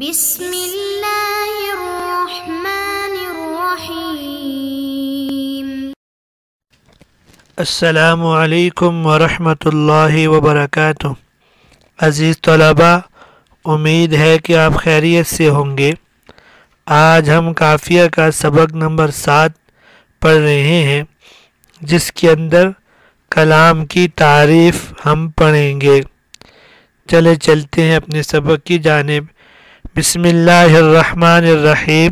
بسم اللہ الرحمن الرحیم السلام علیکم ورحمۃ اللہ وبرکاتہ عزیز طلباء امید ہے کہ آپ خیریت سے ہوں گے آج ہم کافیہ کا سبق نمبر سات پڑھ رہے ہیں جس کے اندر کلام کی تعریف ہم پڑھیں گے چلے چلتے ہیں اپنے سبق کی جانب بسم اللہ الرحمن الرحیم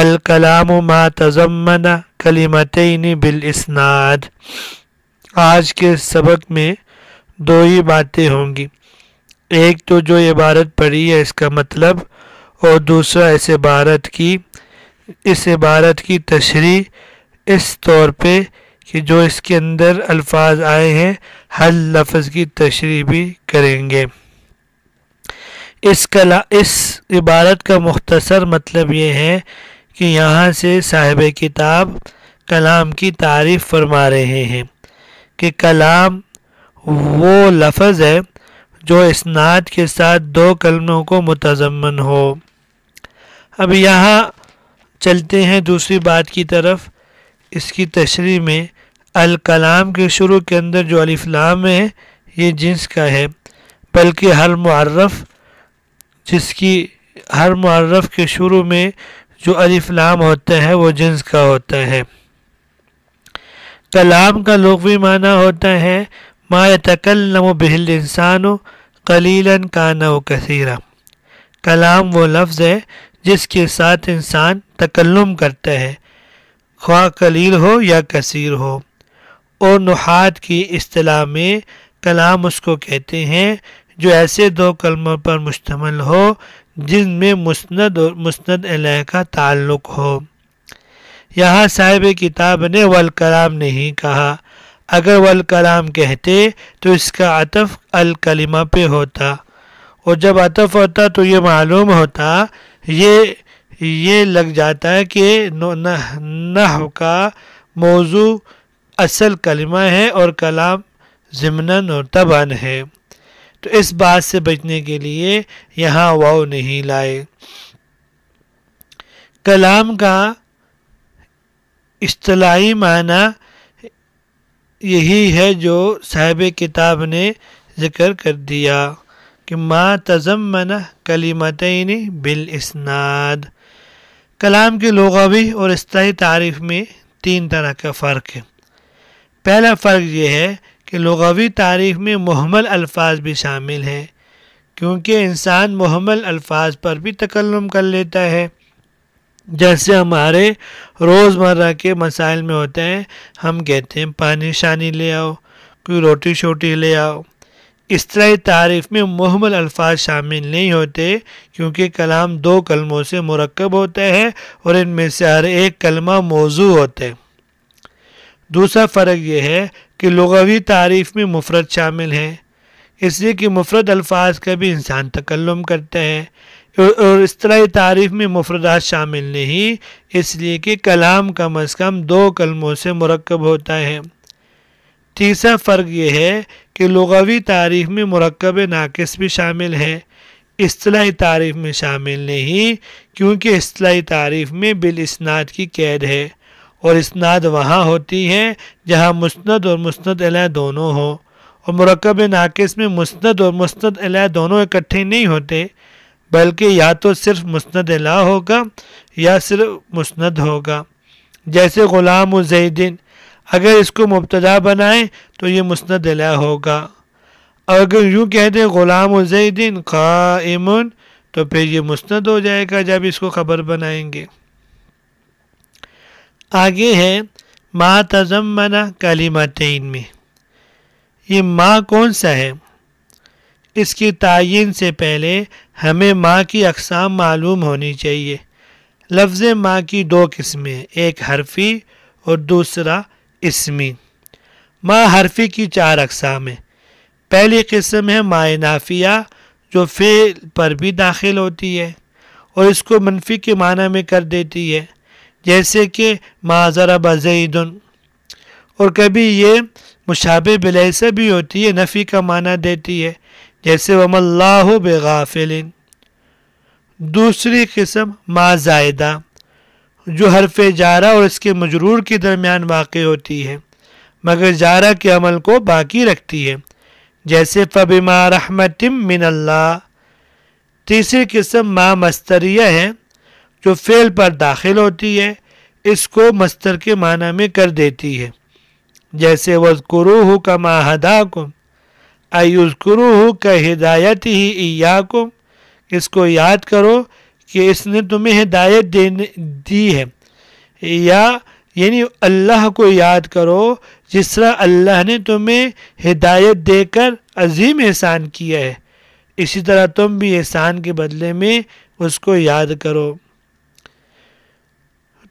الکلام ما تضمن کلمتین بالاسناد بال اسناد آج کے سبق میں دو ہی باتیں ہوں گی ایک تو جو عبارت پڑھی ہے اس کا مطلب اور دوسرا اس عبارت کی اس عبارت کی تشریح اس طور پہ کہ جو اس کے اندر الفاظ آئے ہیں ہر لفظ کی تشریح بھی کریں گے اس کلا اس عبارت کا مختصر مطلب یہ ہے کہ یہاں سے صاحب کتاب کلام کی تعریف فرما رہے ہیں کہ کلام وہ لفظ ہے جو اسناد کے ساتھ دو کلموں کو متضمن ہو اب یہاں چلتے ہیں دوسری بات کی طرف اس کی تشریح میں الکلام کے شروع کے اندر جو الفلام ہے یہ جنس کا ہے بلکہ ہر معرف جس کی ہر معرف کے شروع میں جو علی فلام ہوتا ہے وہ جنس کا ہوتا ہے کلام کا لغوی معنی ہوتا ہے ما یتکلم و بہل انسان و قلیلاً کانا و کثیرہ کلام وہ لفظ ہے جس کے ساتھ انسان تکلم کرتا ہے خواہ قلیل ہو یا کثیر ہو اور نحات کی اصطلاح میں کلام اس کو کہتے ہیں جو ایسے دو کلموں پر مشتمل ہو جن میں مسند اور مسند علیہ کا تعلق ہو یہاں صاحب کتاب نے والکلام نہیں کہا اگر والکلام کہتے تو اس کا عطف الکلمہ پہ ہوتا اور جب عطف ہوتا تو یہ معلوم ہوتا یہ یہ لگ جاتا ہے کہ نحو کا موضوع اصل کلمہ ہے اور کلام ضمن اور تباً ہے تو اس بات سے بچنے کے لیے یہاں واؤ نہیں لائے کلام کا اصطلاحی معنی یہی ہے جو صاحب کتاب نے ذکر کر دیا کہ ما تزمن کلی بالاسناد بال اسناد کلام کی لغوی اور اصطلاحی تعریف میں تین طرح کا فرق ہے پہلا فرق یہ ہے کہ لغوی تاریخ میں محمل الفاظ بھی شامل ہیں کیونکہ انسان محمل الفاظ پر بھی تکلم کر لیتا ہے جیسے ہمارے روز مرہ کے مسائل میں ہوتے ہیں ہم کہتے ہیں پانی شانی لے آؤ کوئی روٹی شوٹی لے آؤ اس طرح تعریف میں محمل الفاظ شامل نہیں ہوتے کیونکہ کلام دو کلموں سے مرکب ہوتا ہے اور ان میں سے ہر ایک کلمہ موضوع ہوتے ہیں دوسرا فرق یہ ہے کہ لغوی تعریف میں مفرد شامل ہے اس لیے کہ مفرد الفاظ کا بھی انسان تکلم کرتا ہے اور اس طرح تعریف میں مفردات شامل نہیں اس لیے کہ کلام کم از کم دو کلموں سے مرکب ہوتا ہے تیسرا فرق یہ ہے کہ لغوی تعریف میں مرکب ناقص بھی شامل ہے اصطلاحی تعریف میں شامل نہیں کیونکہ اصطلاحی تعریف میں بالاسناد اسناد کی قید ہے اور اسناد وہاں ہوتی ہیں جہاں مسند اور مسند علیہ دونوں ہوں اور مرکب ناقص میں مسند اور مسند علیہ دونوں اکٹھے نہیں ہوتے بلکہ یا تو صرف مسند علیہ ہوگا یا صرف مسند ہوگا جیسے غلام و زیدن اگر اس کو مبتدا بنائیں تو یہ مسند علیہ ہوگا اگر یوں کہہ دیں غلام و زیدن قائمن تو پھر یہ مسند ہو جائے گا جب اس کو خبر بنائیں گے آگے ہے ما تظمنا کلیمتین میں یہ ماں کون سا ہے اس کی تعین سے پہلے ہمیں ماں کی اقسام معلوم ہونی چاہیے لفظ ماں کی دو قسمیں ایک حرفی اور دوسرا اسمی ماں حرفی کی چار اقسام ہیں پہلی قسم ہے نافیہ جو فعل پر بھی داخل ہوتی ہے اور اس کو منفی کے معنی میں کر دیتی ہے جیسے کہ معذرہ ازعدن اور کبھی یہ مشاب بلحثہ بھی ہوتی ہے نفی کا معنی دیتی ہے جیسے وم اللہ بغافل دوسری قسم ما زائدہ جو حرف جارہ اور اس کے مجرور کے درمیان واقع ہوتی ہے مگر جارہ کے عمل کو باقی رکھتی ہے جیسے فبیم رحمتم من اللہ تیسری قسم ما مستریہ ہے جو فعل پر داخل ہوتی ہے اس کو مستر کے معنی میں کر دیتی ہے جیسے وز قرو ہو کا ماہدا کم آئی قرو ہو ہدایت ہی ایا کم اس کو یاد کرو کہ اس نے تمہیں ہدایت دینے دی ہے یا یعنی اللہ کو یاد کرو جس طرح اللہ نے تمہیں ہدایت دے کر عظیم احسان کیا ہے اسی طرح تم بھی احسان کے بدلے میں اس کو یاد کرو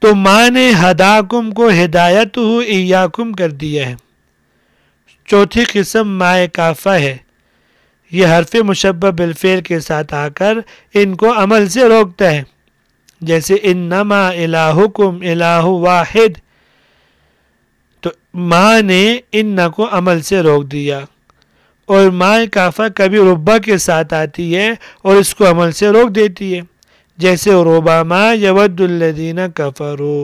تو ماں نے ہدا کم کو ہدایت ہو ایاکم کم کر دیا ہے چوتھی قسم کافہ ہے یہ حرف مشبہ بالفعل کے ساتھ آ کر ان کو عمل سے روکتا ہے جیسے ان نما ماں الہ واحد تو ماں نے ان نہ کو عمل سے روک دیا اور ماں کافہ کبھی ربا کے ساتھ آتی ہے اور اس کو عمل سے روک دیتی ہے جیسے روبا یود یاد الدینہ کفرو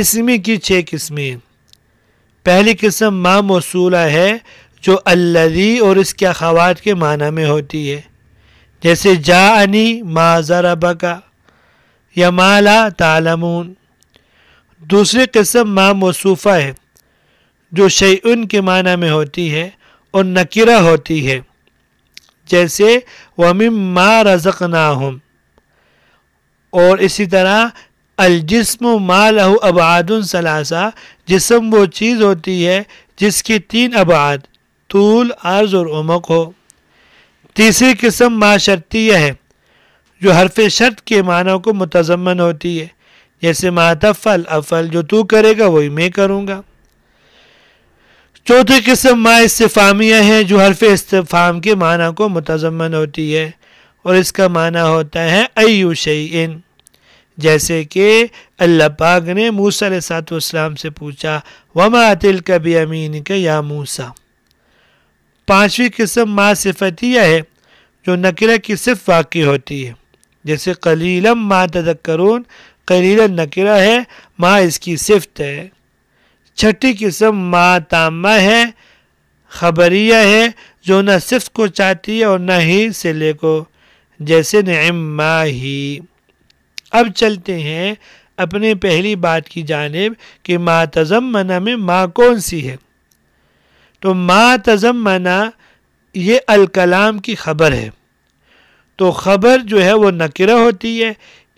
اسمی کی چھ قسمیں پہلی قسم ماں موصولہ ہے جو الدی اور اس کے اخوات کے معنی میں ہوتی ہے جیسے جا انی بکا یا مالا تالمون دوسری قسم ماں موصوفہ ہے جو شعین کے معنی میں ہوتی ہے اور نکرہ ہوتی ہے جیسے ومم ما اور اسی طرح الجسم ما لہو ابعاد ثلاثہ جسم وہ چیز ہوتی ہے جس کی تین ابعاد طول عرض اور عمق ہو تیسری قسم ما شرطیہ ہے جو حرف شرط کے معنوں کو متضمن ہوتی ہے جیسے ماتفل افل جو تو کرے گا وہی میں کروں گا چوتھی قسم ما استفامیہ ہیں جو حرف استفام کے معنی کو متضمن ہوتی ہے اور اس کا معنی ہوتا ہے ایو شیئن جیسے کہ اللہ پاک نے علیہ سات و اسلام سے پوچھا تل کبھی امین کے یا موسا پانچویں قسم ما صفتیہ ہے جو نکرہ کی صف واقع ہوتی ہے جیسے قلیلم ما تذکرون قلیل نکرہ ہے ما اس کی صفت ہے چھٹی قسم ماتامہ ہے خبریہ ہے جو نہ صرف کو چاہتی ہے اور نہ ہی سلے کو جیسے نعم ما ہی اب چلتے ہیں اپنے پہلی بات کی جانب کہ ماتمنا میں ما کون سی ہے تو ماتزمنا یہ الکلام کی خبر ہے تو خبر جو ہے وہ نکرہ ہوتی ہے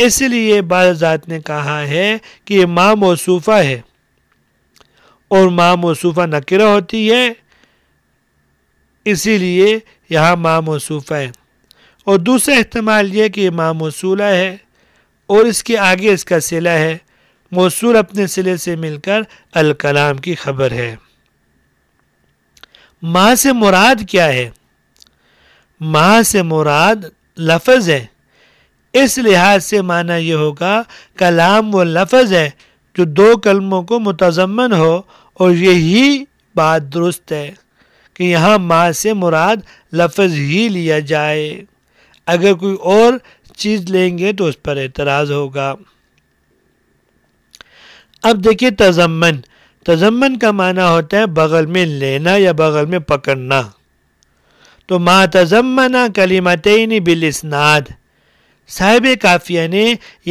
اس لیے بعض ذات نے کہا ہے کہ یہ ماں موصوفہ ہے اور ماں موصوفہ نکرہ ہوتی ہے اسی لیے یہاں ماں موصوفہ ہے اور دوسرا احتمال یہ کہ یہ ماں موصولہ ہے اور اس کے آگے اس کا صلہ ہے موصول اپنے صلے سے مل کر الکلام کی خبر ہے ماں سے مراد کیا ہے ماں سے مراد لفظ ہے اس لحاظ سے معنی یہ ہوگا کلام وہ لفظ ہے جو دو کلموں کو متضمن ہو اور یہی بات درست ہے کہ یہاں ماں سے مراد لفظ ہی لیا جائے اگر کوئی اور چیز لیں گے تو اس پر اعتراض ہوگا اب دیکھیے تضمن تضمن کا معنی ہوتا ہے بغل میں لینا یا بغل میں پکڑنا تو ما تزمنا کلیمتین بالاسناد صاحب کافیہ نے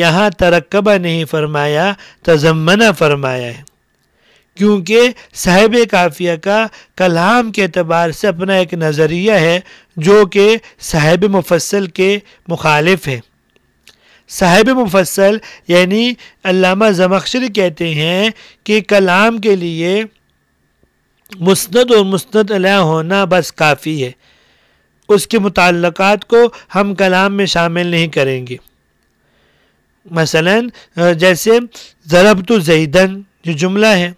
یہاں ترکبہ نہیں فرمایا تضمنا فرمایا ہے کیونکہ صاحب کافیہ کا کلام کے اعتبار سے اپنا ایک نظریہ ہے جو کہ صاحب مفصل کے مخالف ہے صاحب مفصل یعنی علامہ زمخشری کہتے ہیں کہ کلام کے لیے مسند اور مسند علیہ ہونا بس کافی ہے اس کے متعلقات کو ہم کلام میں شامل نہیں کریں گے مثلا جیسے ضرب تو زیدن جو جملہ ہے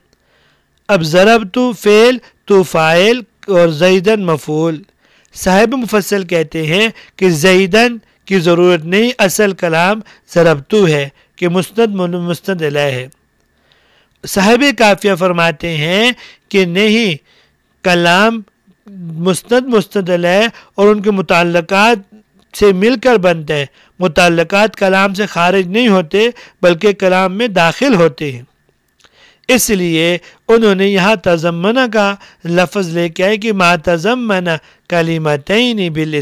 اب ضرب تو فعل تو فائل اور زیدن مفول صاحب مفصل کہتے ہیں کہ زیدن کی ضرورت نہیں اصل کلام تو ہے کہ مستند مستند ہے صاحب کافیہ فرماتے ہیں کہ نہیں کلام مستند مستند ہے اور ان کے متعلقات سے مل کر بنتے ہیں متعلقات کلام سے خارج نہیں ہوتے بلکہ کلام میں داخل ہوتے ہیں اس لیے انہوں نے یہاں تزمنا کا لفظ لے کے آئے کہ ماں کلیماتین کلیمتین بل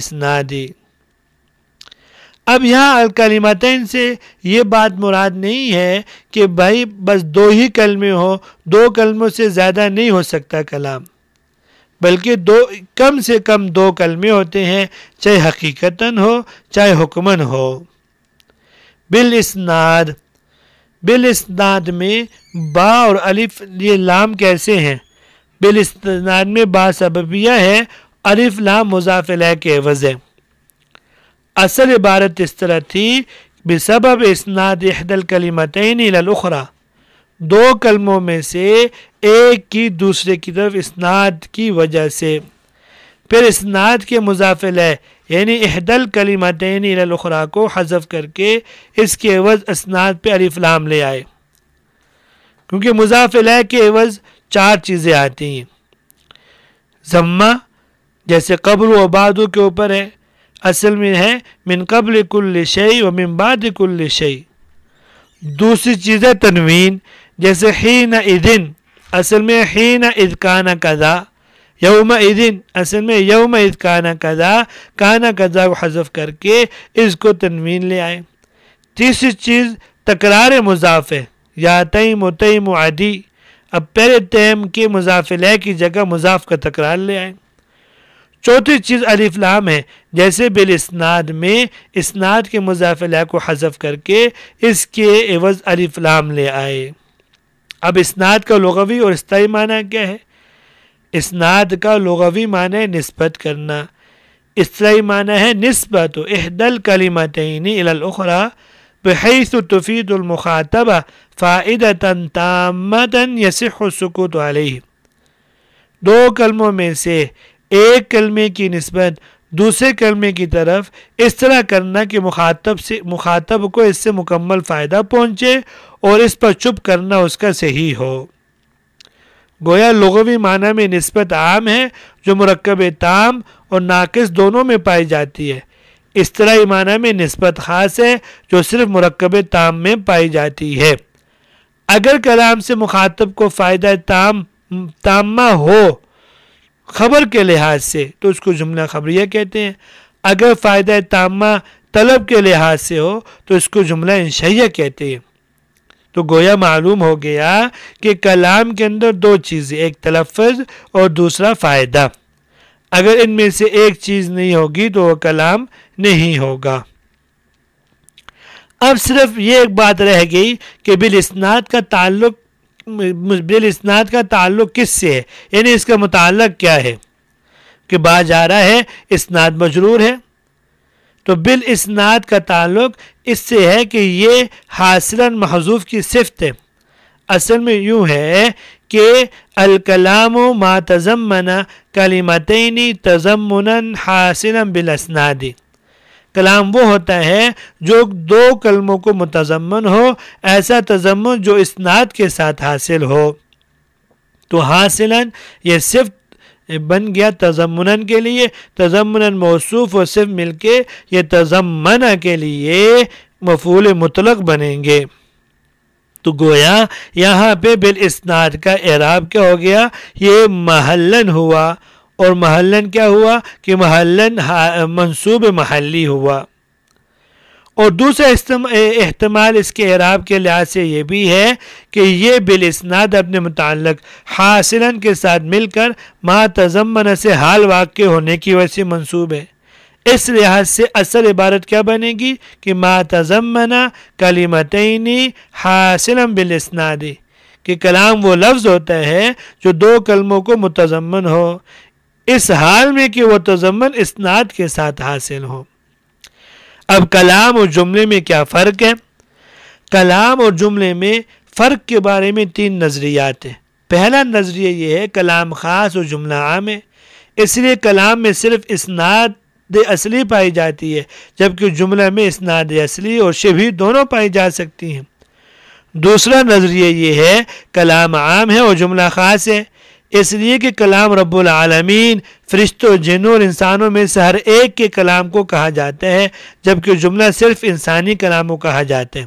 اب یہاں الکلیمتین سے یہ بات مراد نہیں ہے کہ بھائی بس دو ہی کلمے ہوں دو کلموں سے زیادہ نہیں ہو سکتا کلام بلکہ دو کم سے کم دو کلمے ہوتے ہیں چاہے حقیقتاً ہو چاہے حکمن ہو بل اسناد بال میں با اور الف لام کیسے ہیں بال استناد میں سببیہ ہے الف لام مضاف اللہ کے وضع اصل عبارت اس طرح تھی بسبب اسناد احد الکلمتین الی الاخرى دو کلموں میں سے ایک کی دوسرے کی طرف اسناد کی وجہ سے پھر اسناد کے مضافل ہے یعنی احدل کلیمتین الاخرا الخرا کو حذف کر کے اس کے عوض اسناد پہ علی فلام لے آئے کیونکہ مضاف ہے کے عوض چار چیزیں آتی ہیں ضمہ جیسے قبر و بادو کے اوپر ہے اصل میں ہے من قبل کل شعی و من بعد کل شعی دوسری چیز ہے تنوین جیسے ہی نہ دن اصل میں ہی نہ نہ کذا یوم عید اصل میں یوم عید کانا قضا کانا کضا کو حذف کر کے اس کو تنوین لے آئے تیسری چیز تکرار مضاف یا تیم و تیم و عدی اب پہلے تیم کے لے کی جگہ مضاف کا تکرار لے آئیں چوتھی چیز لام ہے جیسے بل اسناد میں اسناد کے لہ کو حذف کر کے اس کے عوض لام لے آئے اب اسناد کا لغوی اور استعی معنی کیا ہے اسناد کا لغوی معنی نسبت کرنا اس طرح معنی ہے نسبت و احدل کلیمتین اللقرا بحیث تفید المخاطبہ فائدتا تن یسح سکوت علیہ دو کلموں میں سے ایک کلمے کی نسبت دوسرے کلمے کی طرف اس طرح کرنا کہ مخاطب سے مخاطب کو اس سے مکمل فائدہ پہنچے اور اس پر چپ کرنا اس کا صحیح ہو گویا لغوی معنی میں نسبت عام ہے جو مرکب تام اور ناقص دونوں میں پائی جاتی ہے اس طرح معنی میں نسبت خاص ہے جو صرف مرکب تام میں پائی جاتی ہے اگر کلام سے مخاطب کو فائدہ تام تامہ ہو خبر کے لحاظ سے تو اس کو جملہ خبریہ کہتے ہیں اگر فائدہ تامہ طلب کے لحاظ سے ہو تو اس کو جملہ انشیہ کہتے ہیں تو گویا معلوم ہو گیا کہ کلام کے اندر دو چیزیں ایک تلفظ اور دوسرا فائدہ اگر ان میں سے ایک چیز نہیں ہوگی تو وہ کلام نہیں ہوگا اب صرف یہ ایک بات رہ گئی کہ بل اسناد کا تعلق بل اسناد کا تعلق کس سے ہے یعنی اس کا متعلق کیا ہے کہ بات جا رہا ہے اسناد مجرور ہے تو بال اسناد کا تعلق اس سے ہے کہ یہ حاصل محضوف کی صفت ہے اصل میں یوں ہے کہ الکلام و ماتمنا کلیمتینی تضمنا حاصل بال اسنادی کلام وہ ہوتا ہے جو دو کلموں کو متضمن ہو ایسا تضمن جو اسناد کے ساتھ حاصل ہو تو حاصلہ یہ صفت بن گیا تضمنن کے لیے تضمنن موصوف و صرف مل کے یہ تضمنہ کے لیے مفول مطلق بنیں گے تو گویا یہاں پہ بال اسناد کا اعراب کیا ہو گیا یہ محلن ہوا اور محلن کیا ہوا کہ محلن منصوب محلی ہوا اور دوسرا احتمال اس کے اعراب کے لحاظ سے یہ بھی ہے کہ یہ بل اسناد اپنے متعلق حاصل کے ساتھ مل کر ما سے حال واقع ہونے کی وجہ سے منصوب ہے اس لحاظ سے اصل عبارت کیا بنے گی کہ ماتمنا کلیمتینی حاصل بل اسنادی کہ کلام وہ لفظ ہوتا ہے جو دو کلموں کو متضمن ہو اس حال میں کہ وہ تضمن اسناد کے ساتھ حاصل ہو اب کلام اور جملے میں کیا فرق ہے کلام اور جملے میں فرق کے بارے میں تین نظریات ہیں پہلا نظریہ یہ ہے کلام خاص اور جملہ عام ہے اس لیے کلام میں صرف اسناد اصلی پائی جاتی ہے جبکہ جملہ میں اسناد اصلی اور شبھی دونوں پائی جا سکتی ہیں دوسرا نظریہ یہ ہے کلام عام ہے اور جملہ خاص ہے اس لیے کہ کلام رب العالمین فرشتوں جنوں اور انسانوں میں سے ہر ایک کے کلام کو کہا جاتا ہے جبکہ جملہ صرف انسانی کلام کو کہا جاتا ہے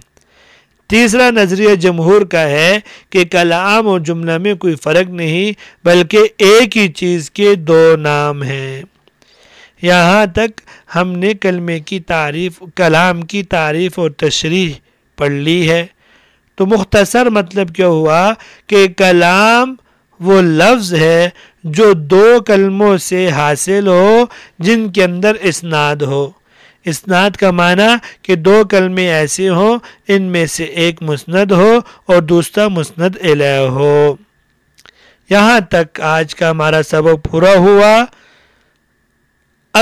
تیسرا نظریہ جمہور کا ہے کہ کلام اور جملہ میں کوئی فرق نہیں بلکہ ایک ہی چیز کے دو نام ہیں یہاں تک ہم نے کلمے کی تعریف کلام کی تعریف اور تشریح پڑھ لی ہے تو مختصر مطلب کیا ہوا کہ کلام وہ لفظ ہے جو دو کلموں سے حاصل ہو جن کے اندر اسناد ہو اسناد کا معنی کہ دو کلمے ایسے ہوں ان میں سے ایک مسند ہو اور دوسرا مسند علیہ ہو یہاں تک آج کا ہمارا سبق پورا ہوا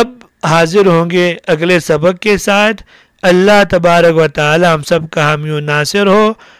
اب حاضر ہوں گے اگلے سبق کے ساتھ اللہ تبارک و تعالی ہم سب حامی ہم ناصر ہو